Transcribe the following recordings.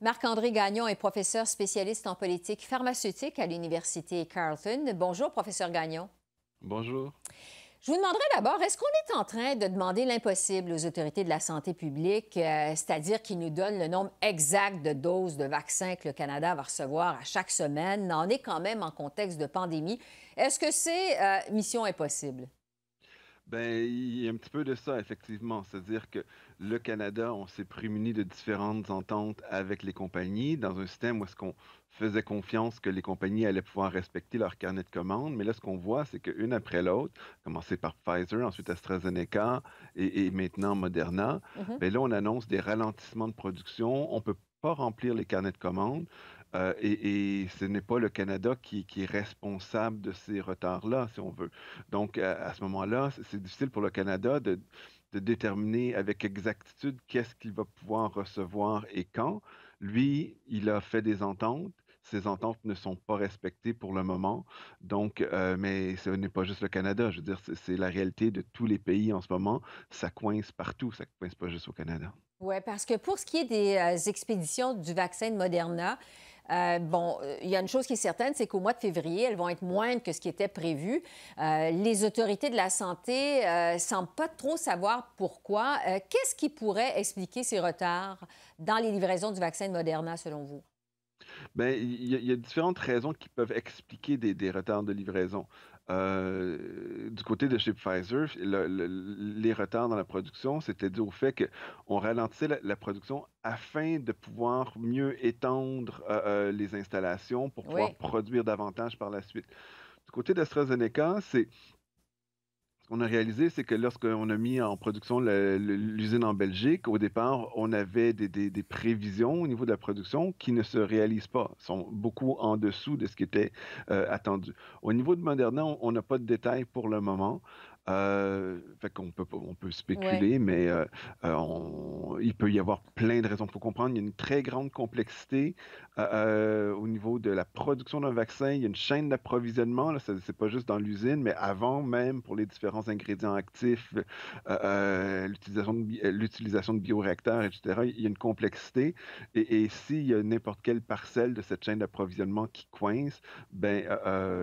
Marc-André Gagnon est professeur spécialiste en politique pharmaceutique à l'Université Carleton. Bonjour, professeur Gagnon. Bonjour. Je vous demanderai d'abord, est-ce qu'on est en train de demander l'impossible aux autorités de la santé publique, euh, c'est-à-dire qu'ils nous donnent le nombre exact de doses de vaccins que le Canada va recevoir à chaque semaine? On est quand même en contexte de pandémie. Est-ce que c'est euh, mission impossible? Bien, il y a un petit peu de ça, effectivement. C'est-à-dire que le Canada, on s'est prémuni de différentes ententes avec les compagnies dans un système où est-ce qu'on faisait confiance que les compagnies allaient pouvoir respecter leurs carnets de commandes. Mais là, ce qu'on voit, c'est qu'une après l'autre, commencé par Pfizer, ensuite AstraZeneca et, maintenant Moderna, mais mhm. ben là, on annonce des ralentissements de production. On ne peut pas remplir les carnets de commandes. Euh, et, ce n'est pas le Canada qui, est responsable de ces retards-là, si on veut. Donc, à ce moment-là, c'est difficile pour le Canada de, de déterminer avec exactitude qu'est-ce qu'il va pouvoir recevoir et quand. Lui, il a fait des ententes ces ententes ne sont pas respectées pour le moment. Donc, euh, mais ce n'est pas juste le Canada. Je veux dire, c'est la réalité de tous les pays en ce moment. Ça coince partout. Ça coince pas juste au Canada. Oui, parce que pour ce qui est des euh, expéditions du vaccin de Moderna, euh, bon, il y a une chose qui est certaine, c'est qu'au mois de février, elles vont être moindres que ce qui était prévu. les autorités de la santé ne semblent pas trop savoir pourquoi. Qu'est-ce qui pourrait expliquer ces retards dans les livraisons du vaccin de Moderna, selon vous? Bien, il, y a, différentes raisons qui peuvent expliquer des, retards de livraison. Euh, du côté de chez Pfizer, les retards dans la production, c'était dû au fait qu'on ralentissait la, production afin de pouvoir mieux étendre euh, euh, les installations pour pouvoir produire davantage par la suite. Du côté d'AstraZeneca, c'est qu'on a réalisé, c'est que lorsqu'on a mis en production l'usine en Belgique, au départ, on avait des, prévisions au niveau de la production qui ne se réalisent pas, sont beaucoup en dessous de ce qui était euh, attendu. Au niveau de Moderna, on n'a pas de détails pour le moment. Euh, qu'on peut on peut spéculer, mais euh, on, il peut y avoir plein de raisons faut comprendre. Il y a une très grande complexité euh, euh, au niveau de la production d'un vaccin. Il y a une chaîne d'approvisionnement. Ce n'est pas juste dans l'usine, mais avant même pour les différents ingrédients actifs, euh, l'utilisation de, de bioréacteurs, etc. Il y a une complexité. Et, s'il y a n'importe quelle parcelle de cette chaîne d'approvisionnement qui coince, ben,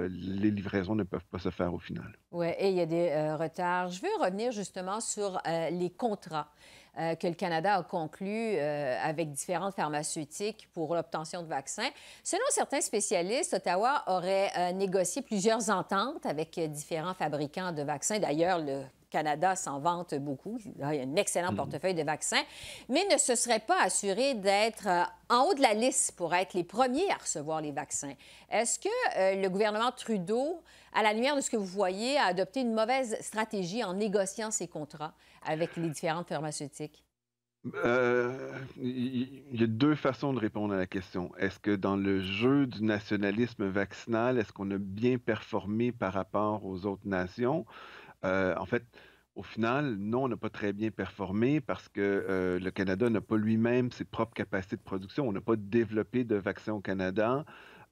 les livraisons ne peuvent pas se faire au final. Oui, et il y a des retards. Je veux revenir justement sur les contrats. Euh, que le Canada a conclu euh, avec différentes pharmaceutiques pour l'obtention de vaccins. Selon certains spécialistes, Ottawa aurait euh, négocié plusieurs ententes avec différents fabricants de vaccins. D'ailleurs, le Canada s'en vante beaucoup. Il a un excellent mm. portefeuille de vaccins, mais ne se serait pas assuré d'être euh, en haut de la liste pour être les premiers à recevoir les vaccins. Est-ce que euh, le gouvernement Trudeau, à la lumière de ce que vous voyez, a adopté une mauvaise stratégie en négociant ses contrats avec les différentes pharmaceutiques? Euh, il y a deux façons de répondre à la question. Est-ce que dans le jeu du nationalisme vaccinal, est-ce qu'on a bien performé par rapport aux autres nations? Euh, en fait, au final, non, on n'a pas très bien performé parce que euh, le Canada n'a pas lui-même ses propres capacités de production. On n'a pas développé de vaccins au Canada.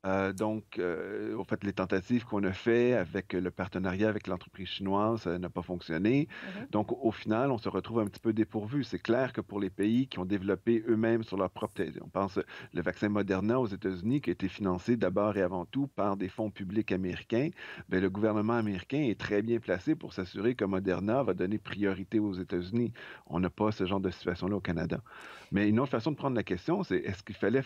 Euh, donc, en euh, fait, les tentatives qu'on a fait avec le partenariat avec l'entreprise chinoise euh, n'a pas fonctionné. Mhm. Donc, au final, on se retrouve un petit peu dépourvu. C'est clair que pour les pays qui ont développé eux-mêmes sur leur propre on pense le vaccin Moderna aux États-Unis qui a été financé d'abord et avant tout par des fonds publics américains, ben, le gouvernement américain est très bien placé pour s'assurer que Moderna va donner priorité aux États-Unis. On n'a pas ce genre de situation-là au Canada. Mais une autre façon de prendre la question, c'est est-ce qu'il fallait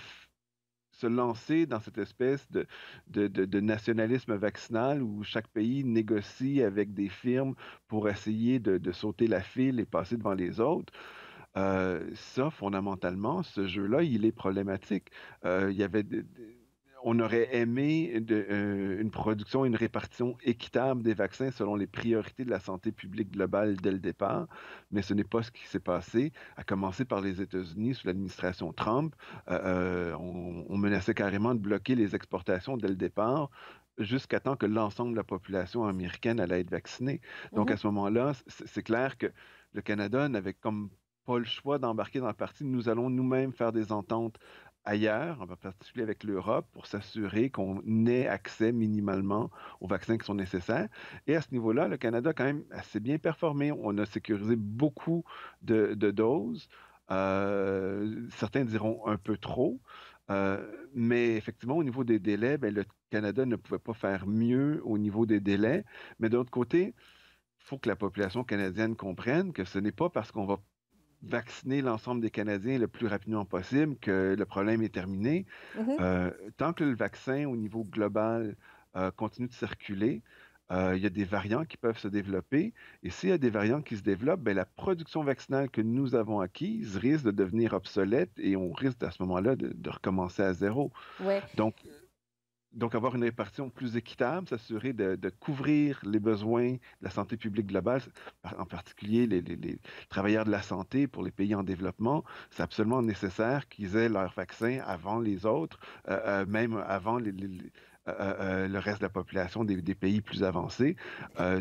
se lancer dans cette espèce de, de, nationalisme vaccinal où chaque pays négocie avec des firmes pour essayer de, sauter la file et passer devant les autres. Euh, ça, fondamentalement, ce jeu-là, il est problématique. Euh, il y avait on aurait aimé euh, une production, une répartition équitable des vaccins selon les priorités de la santé publique globale dès le départ, mais ce n'est pas ce qui s'est passé, à commencer par les États-Unis sous l'administration Trump. Euh, euh, on, menaçait carrément de bloquer les exportations dès le départ jusqu'à temps que l'ensemble de la population américaine allait être vaccinée. Donc, à mhm. ce moment-là, c'est clair que le Canada n'avait comme pas le choix d'embarquer dans la partie. Nous allons nous-mêmes faire des ententes ailleurs, en particulier avec l'Europe, pour s'assurer qu'on ait accès minimalement aux vaccins qui sont nécessaires. Et à ce niveau-là, le Canada a quand même assez bien performé. On a sécurisé beaucoup de, doses. Euh, certains diront un peu trop. Euh, mais effectivement, au niveau des délais, ben, le Canada ne pouvait pas faire mieux au niveau des délais. Mais d'autre côté, il faut que la population canadienne comprenne que ce n'est pas parce qu'on va vacciner l'ensemble des Canadiens le plus rapidement possible, que le problème est terminé. Mm-hmm. Euh, tant que le vaccin au niveau global euh, continue de circuler, euh, il y a des variants qui peuvent se développer. Et s'il y a des variants qui se développent, ben, la production vaccinale que nous avons acquise risque de devenir obsolète et on risque à ce moment-là de, recommencer à zéro. Donc, donc, avoir une répartition plus équitable, s'assurer de, couvrir les besoins de la santé publique globale, en particulier les, travailleurs de la santé pour les pays en développement. C'est absolument nécessaire qu'ils aient leur vaccin avant les autres, euh, euh, même avant euh, le reste de la population des, des pays plus avancés.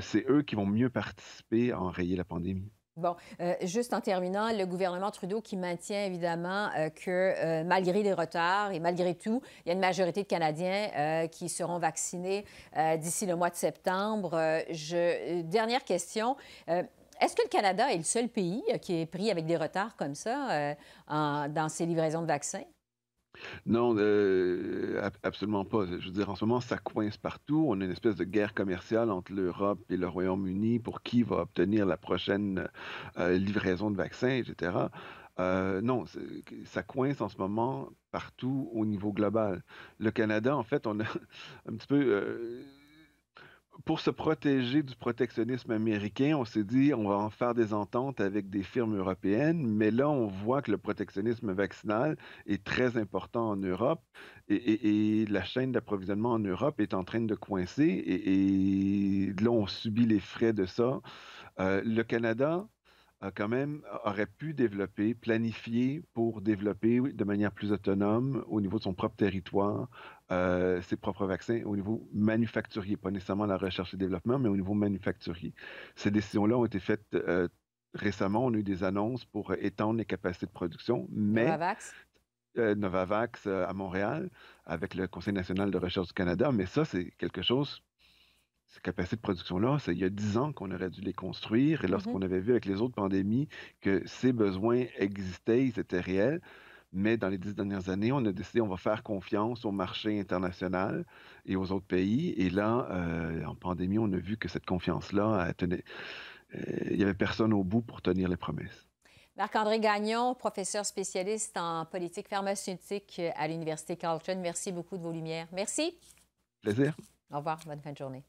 C'est eux qui vont mieux participer à enrayer la pandémie. Bon, euh, juste en terminant, le gouvernement Trudeau qui maintient évidemment euh, que euh, malgré les retards et malgré tout, il y a une majorité de Canadiens qui seront vaccinés d'ici le mois de septembre. Dernière question. Est-ce que le Canada est le seul pays qui est pris avec des retards comme ça dans ses livraisons de vaccins? Non, euh, absolument pas. Je veux dire, en ce moment, ça coince partout. On a une espèce de guerre commerciale entre l'Europe et le Royaume-Uni pour qui va obtenir la prochaine euh, livraison de vaccins, etc. Euh, non, ça coince en ce moment partout au niveau global. Le Canada, en fait, on a un petit peu pour se protéger du protectionnisme américain, on s'est dit on va en faire des ententes avec des firmes européennes, mais là on voit que le protectionnisme vaccinal est très important en Europe et, la chaîne d'approvisionnement en Europe est en train de coincer et, là on subit les frais de ça. Euh, le Canada, quand même aurait pu développer, planifier pour développer de manière plus autonome au niveau de son propre territoire euh, ses propres vaccins au niveau manufacturier, pas nécessairement la recherche et développement, mais au niveau manufacturier. Ces décisions-là ont été faites euh, récemment. On a eu des annonces pour étendre les capacités de production, mais Novavax euh, à Montréal avec le Conseil national de recherche du Canada, mais ça, c'est quelque chose ces capacités de production-là, il y a dix ans qu'on aurait dû les construire. Et mmh lorsqu'on avait vu avec les autres pandémies que ces besoins existaient, ils étaient réels. Mais dans les dix dernières années, on a décidé on va faire confiance au marché international et aux autres pays. Et là, euh, en pandémie, on a vu que cette confiance-là, euh, il y n'y avait personne au bout pour tenir les promesses. Marc-André Gagnon, professeur spécialiste en politique pharmaceutique à l'Université Carleton, merci beaucoup de vos lumières. Merci. Plaisir. Au revoir. Bonne fin de journée.